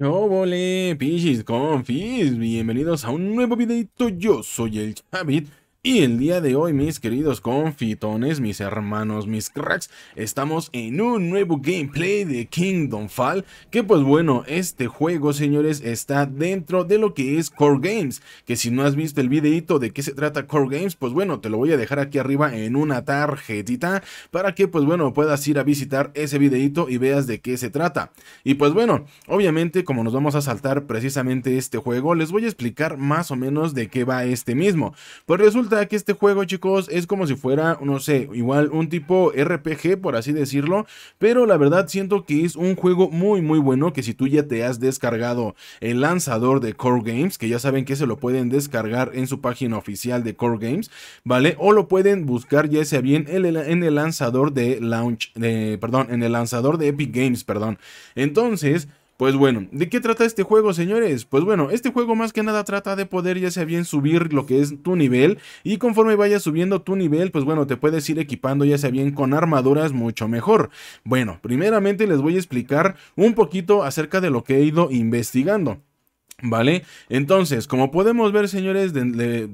Hola, pichis, confis, bienvenidos a un nuevo videito, yo soy el Chavit y el día de hoy, mis queridos confitones, mis hermanos, mis cracks, estamos en un nuevo gameplay de Kingdom Fall, que pues bueno, este juego, señores, está dentro de lo que es Core Games, que si no has visto el videito de qué se trata Core Games, pues bueno, te lo voy a dejar aquí arriba en una tarjetita, para que pues bueno, puedas ir a visitar ese videito y veas de qué se trata. Y pues bueno, obviamente, como nos vamos a saltar precisamente este juego, les voy a explicar más o menos de qué va este mismo. Pues resulta que este juego, chicos, es como si fuera, no sé, igual un tipo RPG, por así decirlo. Pero la verdad siento que es un juego muy, muy bueno. Que si tú ya te has descargado el lanzador de Core Games, que ya saben que se lo pueden descargar en su página oficial de Core Games, ¿vale? O lo pueden buscar ya sea bien en el lanzador de Launch, de, perdón, en el lanzador de Epic Games, perdón. Entonces, pues bueno, ¿de qué trata este juego, señores? Pues bueno, este juego más que nada trata de poder ya sea bien subir lo que es tu nivel y conforme vayas subiendo tu nivel, pues bueno, te puedes ir equipando ya sea bien con armaduras mucho mejor. Bueno, primeramente les voy a explicar un poquito acerca de lo que he ido investigando. ¿Vale? Entonces, como podemos ver, señores, de,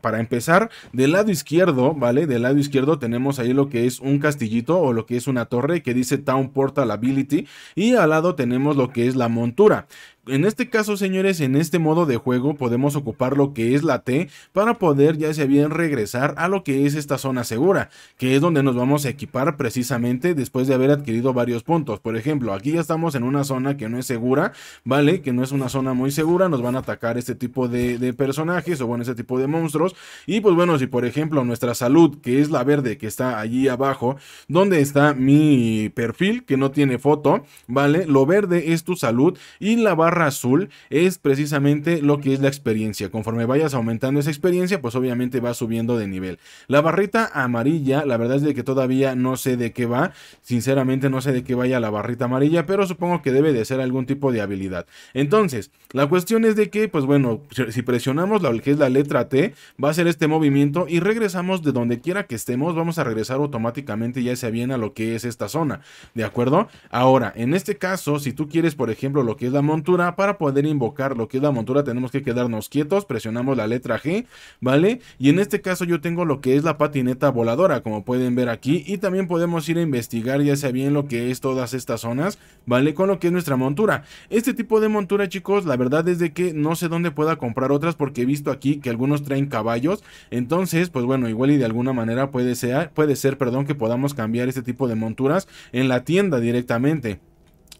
para empezar, del lado izquierdo, ¿vale? Del lado izquierdo tenemos ahí lo que es un castillito o lo que es una torre que dice Town Portal Ability y al lado tenemos lo que es la montura. En este caso, señores, en este modo de juego podemos ocupar lo que es la T para poder ya sea bien regresar a lo que es esta zona segura, que es donde nos vamos a equipar precisamente después de haber adquirido varios puntos. Por ejemplo, aquí ya estamos en una zona que no es segura, ¿vale? Que no es una zona muy segura, nos van a atacar este tipo de, personajes o bueno, este tipo de monstruos. Y pues bueno, si por ejemplo nuestra salud, que es la verde que está allí abajo, donde está mi perfil, que no tiene foto, ¿vale? Lo verde es tu salud y la barra azul es precisamente lo que es la experiencia. Conforme vayas aumentando esa experiencia, pues obviamente va subiendo de nivel. La barrita amarilla, la verdad es de que todavía no sé de qué va. Sinceramente no sé de qué vaya la barrita amarilla, pero supongo que debe de ser algún tipo de habilidad. Entonces, la cuestión es de que, pues bueno, si presionamos lo que es la letra T, va a ser este movimiento y regresamos de donde quiera que estemos, vamos a regresar automáticamente ya sea bien a lo que es esta zona. ¿De acuerdo? Ahora, en este caso, si tú quieres, por ejemplo, lo que es la montura, para poder invocar lo que es la montura tenemos que quedarnos quietos, presionamos la letra G, ¿vale? Y en este caso yo tengo lo que es la patineta voladora, como pueden ver aquí, y también podemos ir a investigar ya sea bien lo que es todas estas zonas, ¿vale? Con lo que es nuestra montura. Este tipo de montura, chicos, la verdad es de que no sé dónde pueda comprar otras porque he visto aquí que algunos traen caballos, entonces, pues bueno, igual y de alguna manera puede ser, puede ser, perdón, que podamos cambiar este tipo de monturas en la tienda directamente.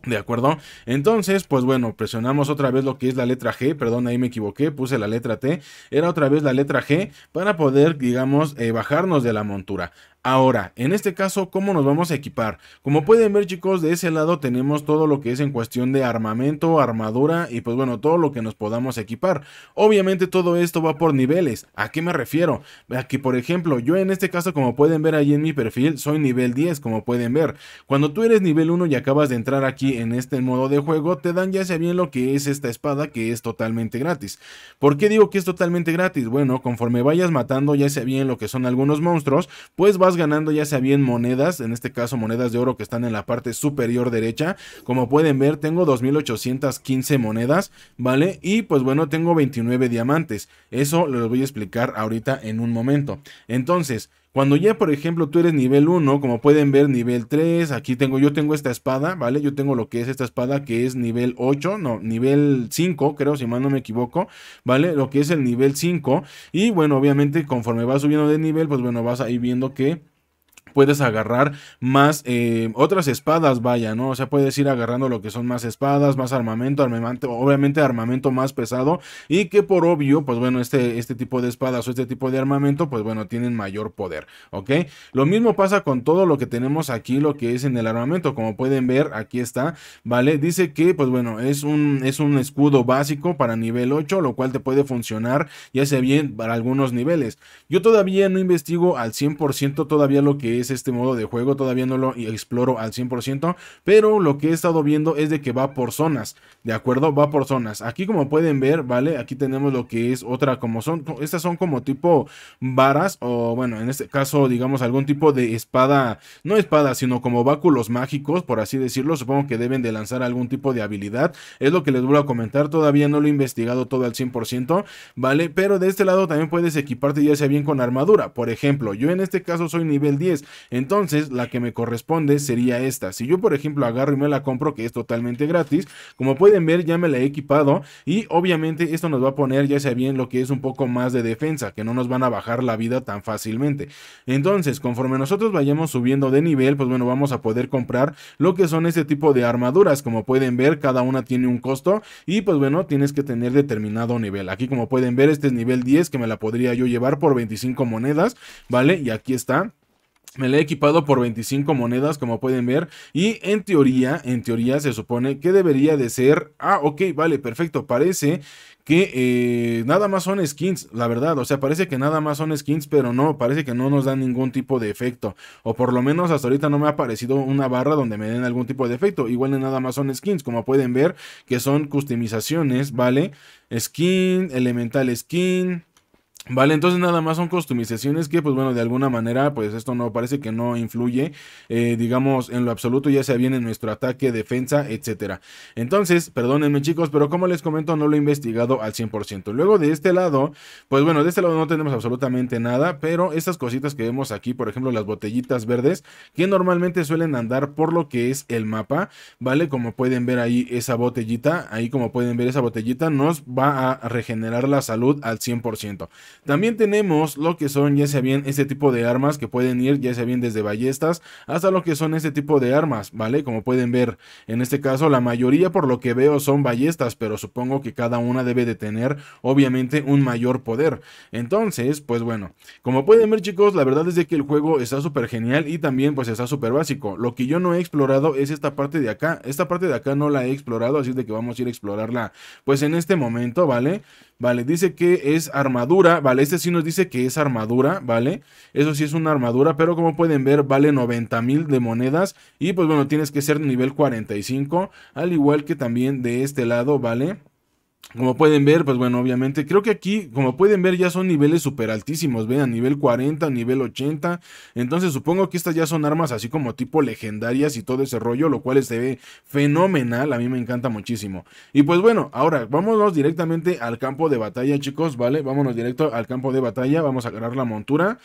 ¿De acuerdo? Entonces, pues bueno, presionamos otra vez lo que es la letra G, perdón, ahí me equivoqué, puse la letra T, era otra vez la letra G para poder, digamos, eh, bajarnos de la montura. Ahora, en este caso, ¿cómo nos vamos a equipar? Como pueden ver chicos, de ese lado tenemos todo lo que es en cuestión de armamento, armadura y pues bueno, todo lo que nos podamos equipar. Obviamente todo esto va por niveles. ¿A qué me refiero? A que por ejemplo, yo en este caso como pueden ver ahí en mi perfil, soy nivel 10 como pueden ver. Cuando tú eres nivel 1 y acabas de entrar aquí en este modo de juego, te dan ya sea bien lo que es esta espada que es totalmente gratis. ¿Por qué digo que es totalmente gratis? Bueno, conforme vayas matando ya sea bien lo que son algunos monstruos, pues vas ganando ya sea bien monedas, en este caso monedas de oro que están en la parte superior derecha. Como pueden ver, tengo 2815 monedas, ¿vale? Y pues bueno, tengo 29 diamantes. Eso lo voy a explicar ahorita en un momento. Entonces, cuando ya, por ejemplo, tú eres nivel 1, como pueden ver, nivel 3, aquí tengo, yo tengo esta espada, ¿vale? Yo tengo lo que es esta espada que es nivel 8, no, nivel 5, creo, si mal no me equivoco, ¿vale? Lo que es el nivel 5. Y bueno, obviamente, conforme vas subiendo de nivel, pues bueno, vas ahí viendo que puedes agarrar más eh, otras espadas, vaya, ¿no? O sea, puedes ir agarrando lo que son más espadas, más armamento, obviamente armamento más pesado y que por obvio, pues bueno, este, este tipo de espadas o este tipo de armamento, pues bueno, tienen mayor poder, ¿ok? Lo mismo pasa con todo lo que tenemos aquí, lo que es en el armamento, como pueden ver, aquí está, ¿vale? Dice que, pues bueno, es un, es un escudo básico para nivel 8, lo cual te puede funcionar, ya sea bien, para algunos niveles. Yo todavía no investigo al 100% todavía lo que es este modo de juego, todavía no lo exploro al 100%, pero lo que he estado viendo es de que va por zonas, ¿de acuerdo? Va por zonas. Aquí como pueden ver, ¿vale? Aquí tenemos lo que es otra como son, estas son como tipo varas o bueno, en este caso digamos algún tipo de espada, no espada, sino como báculos mágicos, por así decirlo, supongo que deben de lanzar algún tipo de habilidad, es lo que les vuelvo a comentar, todavía no lo he investigado todo al 100%, ¿vale? Pero de este lado también puedes equiparte ya sea bien con armadura, por ejemplo, yo en este caso soy nivel 10, entonces, la que me corresponde sería esta. Si yo, por ejemplo, agarro y me la compro, que es totalmente gratis, como pueden ver, ya me la he equipado y obviamente esto nos va a poner ya sea bien lo que es un poco más de defensa, que no nos van a bajar la vida tan fácilmente. Entonces, conforme nosotros vayamos subiendo de nivel, pues bueno, vamos a poder comprar lo que son este tipo de armaduras. Como pueden ver, cada una tiene un costo y pues bueno, tienes que tener determinado nivel. Aquí como pueden ver, este es nivel 10 que me la podría yo llevar por 25 monedas, ¿vale? Y aquí está. Me la he equipado por 25 monedas, como pueden ver. Y en teoría, en teoría se supone que debería de ser... Ah, ok, vale, perfecto. Parece que eh, nada más son skins, la verdad. O sea, parece que nada más son skins, pero no, parece que no nos dan ningún tipo de efecto. O por lo menos hasta ahorita no me ha aparecido una barra donde me den algún tipo de efecto. Igual nada más son skins, como pueden ver, que son customizaciones, ¿vale? Skin, elemental skin... Vale, entonces nada más son customizaciones que, pues bueno, de alguna manera, pues esto no parece que no influye, eh, digamos, en lo absoluto, ya sea bien en nuestro ataque, defensa, etcétera. Entonces, perdónenme chicos, pero como les comento, no lo he investigado al 100%. Luego de este lado, pues bueno, de este lado no tenemos absolutamente nada, pero estas cositas que vemos aquí, por ejemplo, las botellitas verdes, que normalmente suelen andar por lo que es el mapa, ¿vale? Como pueden ver ahí esa botellita, ahí como pueden ver esa botellita, nos va a regenerar la salud al 100%. También tenemos lo que son, ya sea bien, este tipo de armas que pueden ir, ya sea bien desde ballestas hasta lo que son este tipo de armas, ¿vale? Como pueden ver, en este caso la mayoría por lo que veo son ballestas, pero supongo que cada una debe de tener obviamente un mayor poder. Entonces, pues bueno, como pueden ver chicos, la verdad es que el juego está súper genial y también pues está súper básico. Lo que yo no he explorado es esta parte de acá, esta parte de acá no la he explorado, así de que vamos a ir a explorarla pues en este momento, ¿vale? Vale, dice que es armadura vale, este sí nos dice que es armadura, ¿vale? Eso sí es una armadura, pero como pueden ver vale 90 mil de monedas y pues bueno, tienes que ser nivel 45, al igual que también de este lado, ¿vale? Como pueden ver, pues bueno, obviamente, creo que aquí, como pueden ver, ya son niveles super altísimos, vean, nivel 40, nivel 80, entonces supongo que estas ya son armas así como tipo legendarias y todo ese rollo, lo cual se ve fenomenal, a mí me encanta muchísimo. Y pues bueno, ahora, vámonos directamente al campo de batalla, chicos, ¿vale? Vámonos directo al campo de batalla, vamos a agarrar la montura,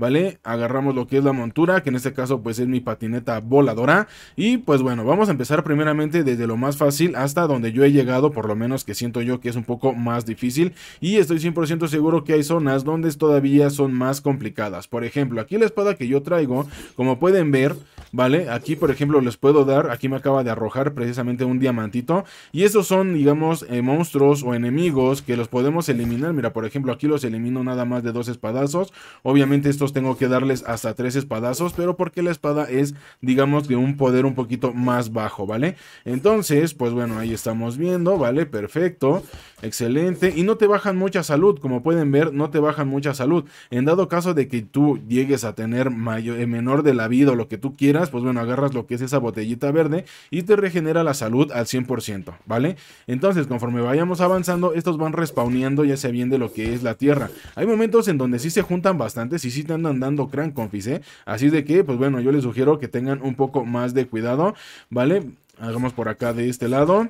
¿vale? Agarramos lo que es la montura, que en este caso pues es mi patineta voladora. Y pues bueno, vamos a empezar primeramente desde lo más fácil hasta donde yo he llegado, por lo menos que siento yo que es un poco más difícil. Y estoy 100% seguro que hay zonas donde todavía son más complicadas. Por ejemplo, aquí la espada que yo traigo, como pueden ver, ¿vale? Aquí por ejemplo les puedo dar, aquí me acaba de arrojar precisamente un diamantito. Y esos son, digamos, eh, monstruos o enemigos que los podemos eliminar. Mira, por ejemplo, aquí los elimino nada más de dos espadazos. Obviamente estos tengo que darles hasta tres espadazos, pero porque la espada es, digamos, de un poder un poquito más bajo, ¿vale? Entonces, pues bueno, ahí estamos viendo, ¿vale? Perfecto, excelente. Y no te bajan mucha salud, como pueden ver, no te bajan mucha salud. En dado caso de que tú llegues a tener eh, menor de la vida o lo que tú quieras, pues bueno, agarras lo que es esa botellita verde y te regenera la salud al 100%, ¿vale? Entonces, conforme vayamos avanzando, estos van respawneando ya sea bien de lo que es la tierra. Hay momentos en donde sí se juntan bastantes y sí andan dando gran confis, ¿eh? Así de que, pues bueno, yo les sugiero que tengan un poco más de cuidado, ¿vale? Hagamos por acá de este lado.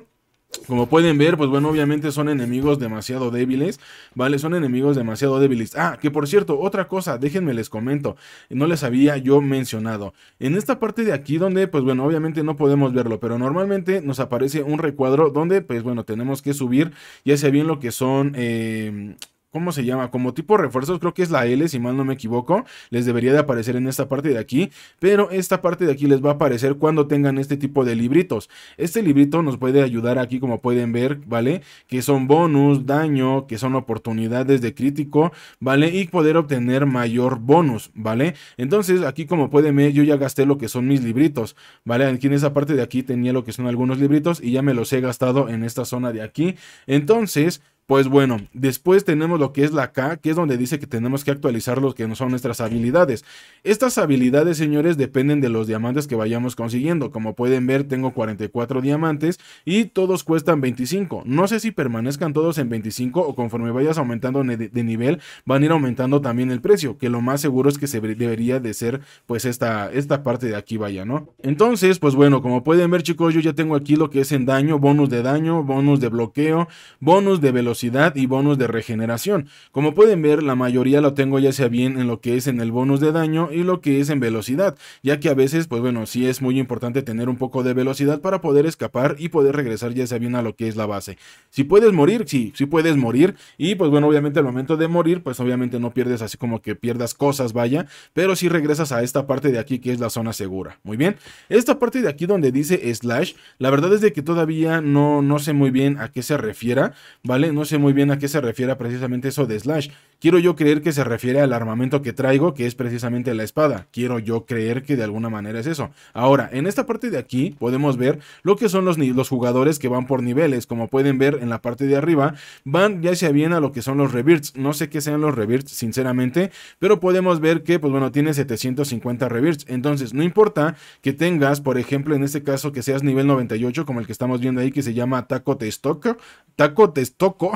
Como pueden ver, pues bueno, obviamente son enemigos demasiado débiles, ¿vale? Son enemigos demasiado débiles. Ah, que por cierto, otra cosa, déjenme les comento, no les había yo mencionado. En esta parte de aquí donde, pues bueno, obviamente no podemos verlo, pero normalmente nos aparece un recuadro donde, pues bueno, tenemos que subir ya sea bien lo que son eh, ¿Cómo se llama? Como tipo refuerzos, creo que es la L, si mal no me equivoco. Les debería de aparecer en esta parte de aquí. Pero esta parte de aquí les va a aparecer cuando tengan este tipo de libritos. Este librito nos puede ayudar aquí, como pueden ver, ¿vale? Que son bonus, daño, que son oportunidades de crítico, ¿vale? Y poder obtener mayor bonus, ¿vale? Entonces, aquí como pueden ver, yo ya gasté lo que son mis libritos, ¿vale? Aquí en esa parte de aquí tenía lo que son algunos libritos y ya me los he gastado en esta zona de aquí. Entonces, pues bueno, después tenemos lo que es la K, que es donde dice que tenemos que actualizar lo que son nuestras habilidades. Estas habilidades, señores, dependen de los diamantes que vayamos consiguiendo. Como pueden ver, tengo 44 diamantes y todos cuestan 25. No sé si permanezcan todos en 25 o conforme vayas aumentando de nivel, van a ir aumentando también el precio, que lo más seguro es que se debería de ser pues esta, esta parte de aquí, vaya, ¿no? Entonces, pues bueno, como pueden ver, chicos, yo ya tengo aquí lo que es en daño, bonus de daño, bonus de bloqueo, bonus de velocidad y bonus de regeneración. Como pueden ver, la mayoría lo tengo ya sea bien en lo que es en el bonus de daño y lo que es en velocidad, ya que a veces, pues bueno, sí es muy importante tener un poco de velocidad para poder escapar y poder regresar ya sea bien a lo que es la base. Si puedes morir, sí, si puedes morir y pues bueno, obviamente al momento de morir, pues obviamente no pierdes así como que pierdas cosas, vaya, pero si regresas a esta parte de aquí que es la zona segura. Muy bien, esta parte de aquí donde dice slash, la verdad es de que todavía no, no sé muy bien a qué se refiera, ¿vale? No sé sé muy bien a qué se refiere precisamente eso de Slash. Quiero yo creer que se refiere al armamento que traigo, que es precisamente la espada. Quiero yo creer que de alguna manera es eso. Ahora, en esta parte de aquí podemos ver lo que son los, los jugadores que van por niveles. Como pueden ver en la parte de arriba, van ya sea bien a lo que son los reverts. No sé qué sean los reverts, sinceramente, pero podemos ver que, pues bueno, tiene 750 reverts. Entonces, no importa que tengas, por ejemplo, en este caso, que seas nivel 98, como el que estamos viendo ahí, que se llama Taco Testoco. Taco Testoco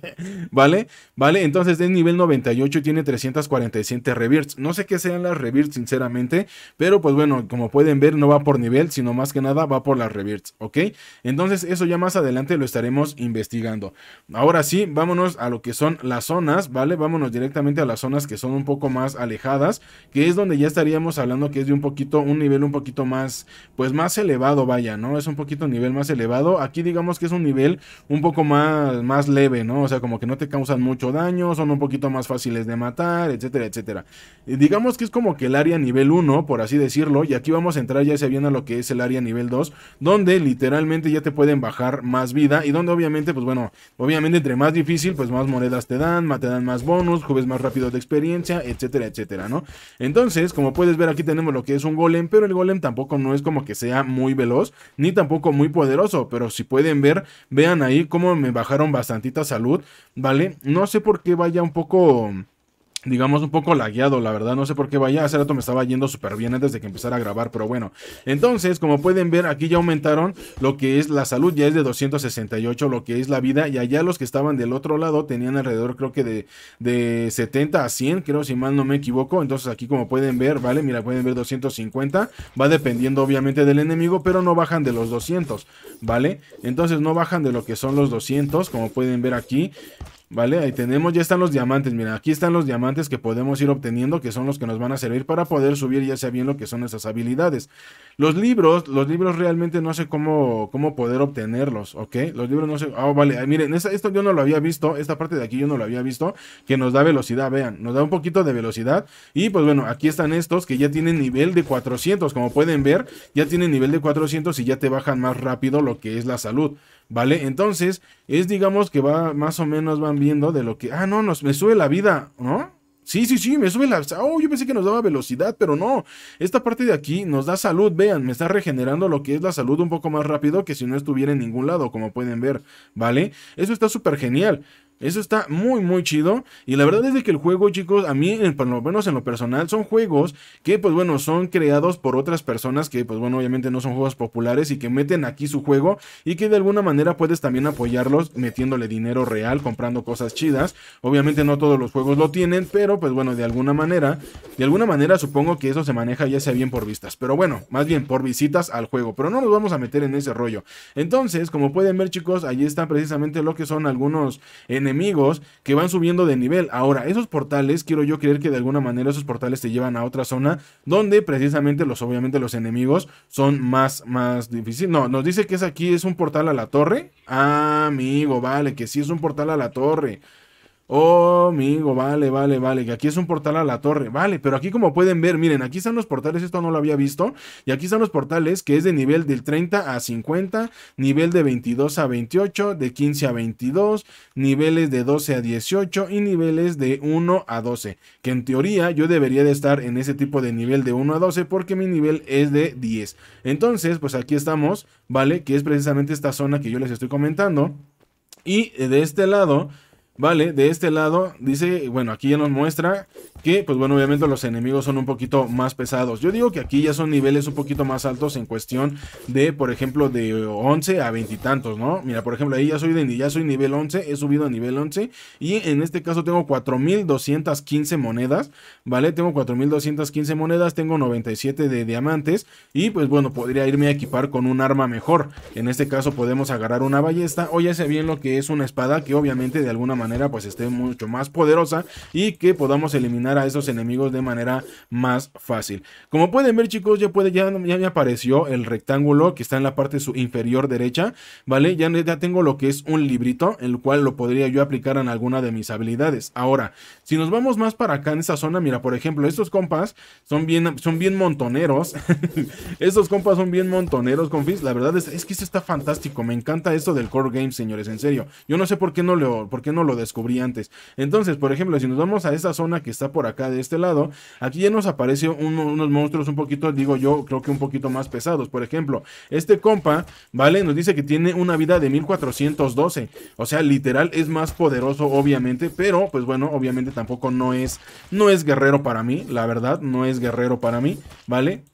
¿vale? ¿Vale? Entonces es nivel 98 tiene 347 reverts. No sé qué sean las reverts, sinceramente, pero pues bueno, como pueden ver, no va por nivel, sino más que nada va por las reverts, ¿ok? Entonces eso ya más adelante lo estaremos investigando. Ahora sí, vámonos a lo que son las zonas, ¿vale? Vámonos directamente a las zonas que son un poco más alejadas, que es donde ya estaríamos hablando que es de un poquito, un nivel un poquito más, pues más elevado, vaya, ¿no? Es un poquito nivel más elevado. Aquí digamos que es un nivel un poco más, más ¿no? O sea, como que no te causan mucho daño, son un poquito más fáciles de matar, etcétera, etcétera. digamos que es como que el área nivel 1, por así decirlo, y aquí vamos a entrar ya se a lo que es el área nivel 2, donde literalmente ya te pueden bajar más vida y donde obviamente, pues bueno, obviamente entre más difícil, pues más monedas te dan, te dan más bonus, jueves más rápido de experiencia, etcétera, etcétera, ¿no? Entonces, como puedes ver aquí tenemos lo que es un golem, pero el golem tampoco no es como que sea muy veloz, ni tampoco muy poderoso, pero si pueden ver, vean ahí cómo me bajaron bastante salud, ¿vale? No sé por qué vaya un poco digamos, un poco lagueado, la verdad. No sé por qué vaya. Hace rato me estaba yendo súper bien antes de que empezara a grabar, pero bueno. Entonces, como pueden ver, aquí ya aumentaron lo que es la salud, ya es de 268, lo que es la vida. Y allá los que estaban del otro lado tenían alrededor, creo que de, de 70 a 100, creo, si mal no me equivoco. Entonces, aquí como pueden ver, ¿vale? Mira, pueden ver 250. Va dependiendo, obviamente, del enemigo, pero no bajan de los 200, ¿vale? Entonces, no bajan de lo que son los 200, como pueden ver aquí. ¿Vale? Ahí tenemos, ya están los diamantes. Mira, aquí están los diamantes que podemos ir obteniendo, que son los que nos van a servir para poder subir ya sea bien lo que son esas habilidades. Los libros, los libros realmente no sé cómo, cómo poder obtenerlos, ¿ok? Los libros no sé. Ah, vale, ah, miren, esto yo no lo había visto, esta parte de aquí yo no lo había visto, que nos da velocidad, vean, nos da un poquito de velocidad. Y pues bueno, aquí están estos que ya tienen nivel de 400, como pueden ver, ya tienen nivel de 400 y ya te bajan más rápido lo que es la salud. ¿vale? Entonces, es digamos que va, más o menos van viendo de lo que, ah, no, nos, me sube la vida, ¿no? Sí, sí, sí, me sube la... Oh, yo pensé que nos daba velocidad, pero no. Esta parte de aquí nos da salud, vean, me está regenerando lo que es la salud un poco más rápido que si no estuviera en ningún lado, como pueden ver, ¿vale? Eso está súper genial. Eso está muy, muy chido. Y la verdad es que el juego, chicos, a mí, por lo menos en lo personal, son juegos que, pues bueno, son creados por otras personas que, pues bueno, obviamente no son juegos populares y que meten aquí su juego y que de alguna manera puedes también apoyarlos metiéndole dinero real, comprando cosas chidas. Obviamente no todos los juegos lo tienen, pero pues bueno, de alguna manera, de alguna manera supongo que eso se maneja ya sea bien por vistas. Pero bueno, más bien por visitas al juego. Pero no nos vamos a meter en ese rollo. Entonces, como pueden ver, chicos, allí está precisamente lo que son algunos... En enemigos que van subiendo de nivel. Ahora, esos portales, quiero yo creer que de alguna manera esos portales te llevan a otra zona donde precisamente los, obviamente los enemigos son más, más difíciles. No, nos dice que es aquí, es un portal a la torre. Ah, amigo, vale, que sí es un portal a la torre. Oh, amigo, vale, vale, vale. Que aquí es un portal a la torre. Vale, pero aquí como pueden ver, miren, aquí están los portales, esto no lo había visto. Y aquí están los portales que es de nivel del 30 a 50, nivel de 22 a 28, de 15 a 22, niveles de 12 a 18 y niveles de 1 a 12. Que en teoría yo debería de estar en ese tipo de nivel de 1 a 12 porque mi nivel es de 10. Entonces, pues aquí estamos, ¿vale? Que es precisamente esta zona que yo les estoy comentando. Y de este lado Vale, de este lado dice, bueno, aquí ya nos muestra que, pues bueno, obviamente los enemigos son un poquito más pesados. Yo digo que aquí ya son niveles un poquito más altos en cuestión de, por ejemplo, de 11 a 20 y tantos, ¿no? Mira, por ejemplo, ahí ya soy, de, ya soy nivel 11, he subido a nivel 11 y en este caso tengo 4.215 monedas, ¿vale? Tengo 4.215 monedas, tengo 97 de diamantes y, pues bueno, podría irme a equipar con un arma mejor. En este caso podemos agarrar una ballesta o ya sea bien lo que es una espada que obviamente de alguna manera pues esté mucho más poderosa y que podamos eliminar a esos enemigos de manera más fácil. Como pueden ver chicos, ya, puede, ya, me apareció el rectángulo que está en la parte su inferior derecha, ¿vale? Ya, ya tengo lo que es un librito, el cual lo podría yo aplicar en alguna de mis habilidades. Ahora, si nos vamos más para acá en esa zona, mira, por ejemplo, estos compas son bien, son bien montoneros. estos compas son bien montoneros, confis. La verdad es, es que está fantástico. Me encanta esto del core game, señores, en serio. Yo no sé por qué no por qué no lo lo descubrí antes. Entonces, por ejemplo, si nos vamos a esa zona que está por acá de este lado, aquí ya nos apareció unos monstruos un poquito, digo yo, creo que un poquito más pesados. Por ejemplo, este compa, ¿vale? Nos dice que tiene una vida de 1412. O sea, literal es más poderoso, obviamente, pero pues bueno, obviamente tampoco no es, no es guerrero para mí, la verdad, no es guerrero para mí, ¿vale?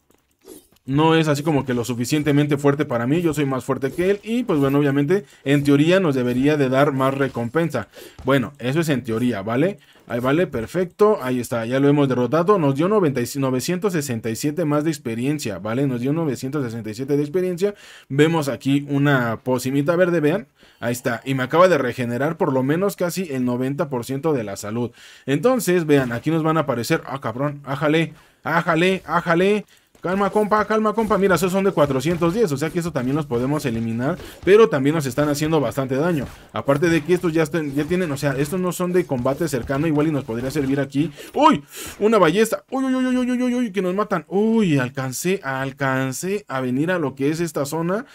no es así como que lo suficientemente fuerte para mí, yo soy más fuerte que él y pues bueno, obviamente en teoría nos debería de dar más recompensa. Bueno, eso es en teoría, ¿vale? Ahí vale, perfecto, ahí está, ya lo hemos derrotado, nos dio 967 más de experiencia, ¿vale? Nos dio 967 de experiencia, vemos aquí una pocimita verde, vean, ahí está, y me acaba de regenerar por lo menos casi el 90% de la salud. Entonces, vean, aquí nos van a aparecer, ah cabrón, ájale, ájale, ájale. Calma, compa, calma, compa. Mira, esos son de 410, o sea que eso también los podemos eliminar, pero también nos están haciendo bastante daño. Aparte de que estos ya, tienen, o sea, estos no son de combate cercano, igual y nos podría servir aquí. ¡Uy! Una ballesta. ¡Uy, uy, uy, uy, uy, uy! uy que nos matan. ¡Uy! Alcancé, alcancé a venir a lo que es esta zona.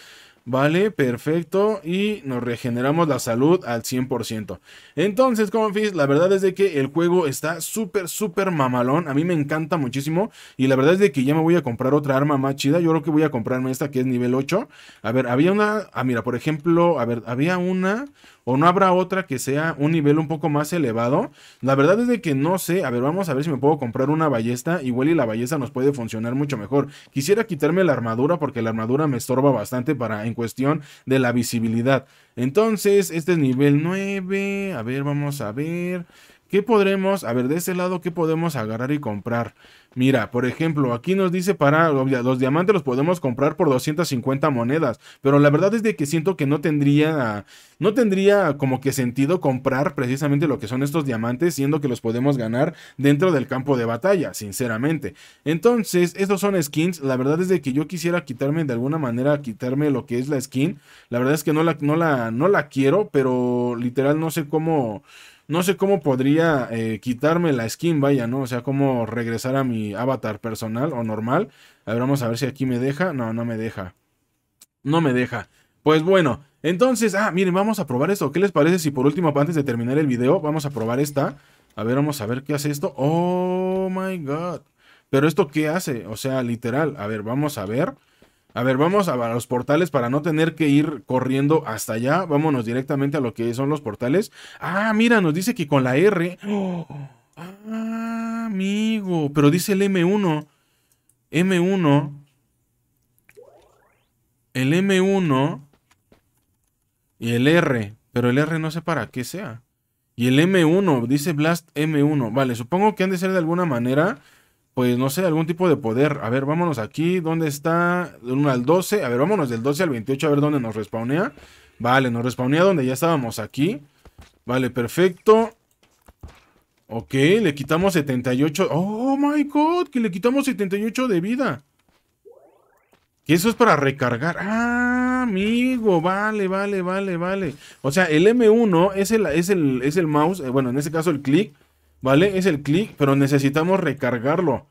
Vale, perfecto. Y nos regeneramos la salud al 100%. Entonces, Confis, la verdad es de que el juego está súper, súper mamalón. A mí me encanta muchísimo. Y la verdad es de que ya me voy a comprar otra arma más chida. Yo creo que voy a comprarme esta que es nivel 8. A ver, había una... Ah, mira, por ejemplo, a ver, había una... O no habrá otra que sea un nivel un poco más elevado. La verdad es de que no sé. A ver, vamos a ver si me puedo comprar una ballesta. Igual y la ballesta nos puede funcionar mucho mejor. Quisiera quitarme la armadura porque la armadura me estorba bastante para cuestión de la visibilidad. Entonces, este es nivel 9. A ver, vamos a ver. ¿Qué podremos, a ver, de ese lado, qué podemos agarrar y comprar? Mira, por ejemplo, aquí nos dice para los diamantes los podemos comprar por 250 monedas, pero la verdad es de que siento que no tendría no tendría como que sentido comprar precisamente lo que son estos diamantes, siendo que los podemos ganar dentro del campo de batalla, sinceramente. Entonces, estos son skins, la verdad es de que yo quisiera quitarme de alguna manera quitarme lo que es la skin. La verdad es que no la no la no la quiero, pero literal no sé cómo no sé cómo podría eh, quitarme la skin, vaya, ¿no? O sea, cómo regresar a mi avatar personal o normal. A ver, vamos a ver si aquí me deja. No, no me deja. No me deja. Pues bueno, entonces, ah, miren, vamos a probar esto. ¿Qué les parece si por último, antes de terminar el video, vamos a probar esta? A ver, vamos a ver qué hace esto. Oh, my God. Pero esto, ¿qué hace? O sea, literal. A ver, vamos a ver. A ver, vamos a, los portales para no tener que ir corriendo hasta allá. Vámonos directamente a lo que son los portales. Ah, mira, nos dice que con la R. ah, amigo, pero dice el M1. M1. El M1 y el R, pero el R no sé para qué sea. Y el M1, dice Blast M1. Vale, supongo que han de ser de alguna manera pues no sé, algún tipo de poder. A ver, vámonos aquí, ¿dónde está? Del 1 al 12, a ver, vámonos del 12 al 28 a ver dónde nos respawnea. Vale, nos respawnea donde ya estábamos aquí. Vale, perfecto. Ok, le quitamos 78. Oh my god, que le quitamos 78 de vida. Que eso es para recargar. Ah, amigo, vale, vale, vale, vale. O sea, el M1 es el, es el, es el mouse, eh, bueno, en este caso el click, ¿Vale? Es el clic, pero necesitamos recargarlo.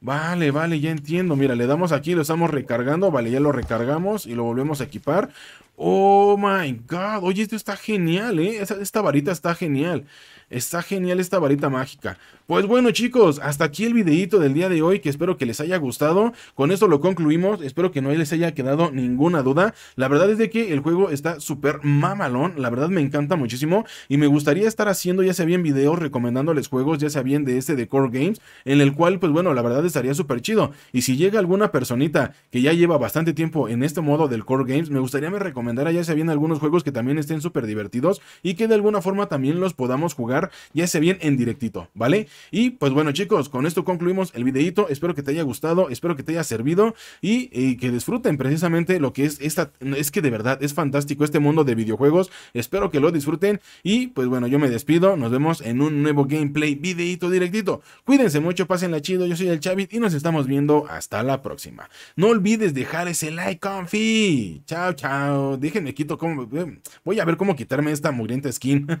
Vale, vale, ya entiendo. Mira, le damos aquí, lo estamos recargando. Vale, ya lo recargamos y lo volvemos a equipar. Oh my god. Oye, esto está genial, ¿eh? Esta, esta varita está genial. Está genial esta varita mágica. Pues bueno chicos, hasta aquí el videito del día de hoy que espero que les haya gustado. Con esto lo concluimos, espero que no les haya quedado ninguna duda. La verdad es de que el juego está súper mamalón, la verdad me encanta muchísimo y me gustaría estar haciendo ya sea bien videos recomendándoles juegos, ya sea bien de este de Core Games, en el cual pues bueno, la verdad estaría súper chido. Y si llega alguna personita que ya lleva bastante tiempo en este modo del Core Games, me gustaría me recomendara ya sea bien algunos juegos que también estén súper divertidos y que de alguna forma también los podamos jugar ya ese bien en directito, ¿vale? Y pues bueno chicos, con esto concluimos el videito, espero que te haya gustado, espero que te haya servido y, que disfruten precisamente lo que es esta, es que de verdad es fantástico este mundo de videojuegos, espero que lo disfruten y pues bueno, yo me despido, nos vemos en un nuevo gameplay videito directito, cuídense mucho, pásenla chido, yo soy el Chavit y nos estamos viendo hasta la próxima, no olvides dejar ese like confi, chao chao, déjenme quito cómo, eh, voy a ver cómo quitarme esta mugrienta skin.